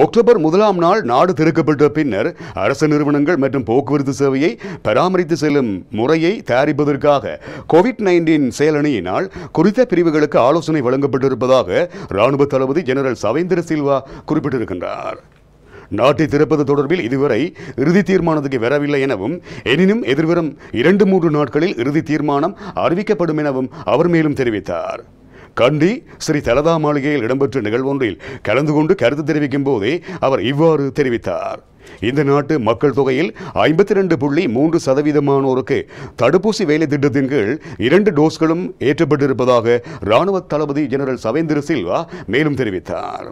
October முதலாம் நாள் நாடு திறக்கப்பட்ட பின்னர் அரசு நிறுவனங்கள் மற்றும் போக்குவரத்து சேவையை பராமரித்து செல்லும் முறையை தயாரிப்பதற்காக கோவிட் நைன்டீன் செயலணியினால் குறித்த பிரிவுகளுக்கு ஆலோசனை வழங்கப்பட்டிருப்பதாக ராணுவ தளபதி ஜெனரல் சவேந்திர சில்வா குறிப்பிட்டிருக்கின்றார் நாட்டை திறப்பது தொடர்பில் இதுவரை இறுதி தீர்மானத்துக்கு வரவில்லை எனவும் எனினும் எதிர்வரும் இரண்டு மூன்று நாட்களில் இறுதி தீர்மானம் அறிவிக்கப்படும் எனவும் அவர் மேலும் தெரிவித்தார் கண்டி ஸ்ரீ தலதா மாளிகையில் இடம்பெற்ற நிகழ்வொன்றில் கலந்து கொண்டு கருத்து தெரிவிக்கும் போதே அவர் இவ்வாறு தெரிவித்தார் இந்த நாட்டு மக்கள் தொகையில் ஐம்பத்தி ரெண்டு புள்ளி மூன்று சதவீதமானோருக்கு தடுப்பூசி வேலை திட்டத்தின் கீழ் இரண்டு டோஸ்களும் ஏற்றப்பட்டிருப்பதாக ராணுவ தளபதி ஜெனரல் சவேந்திர சில்வா மேலும் தெரிவித்தார்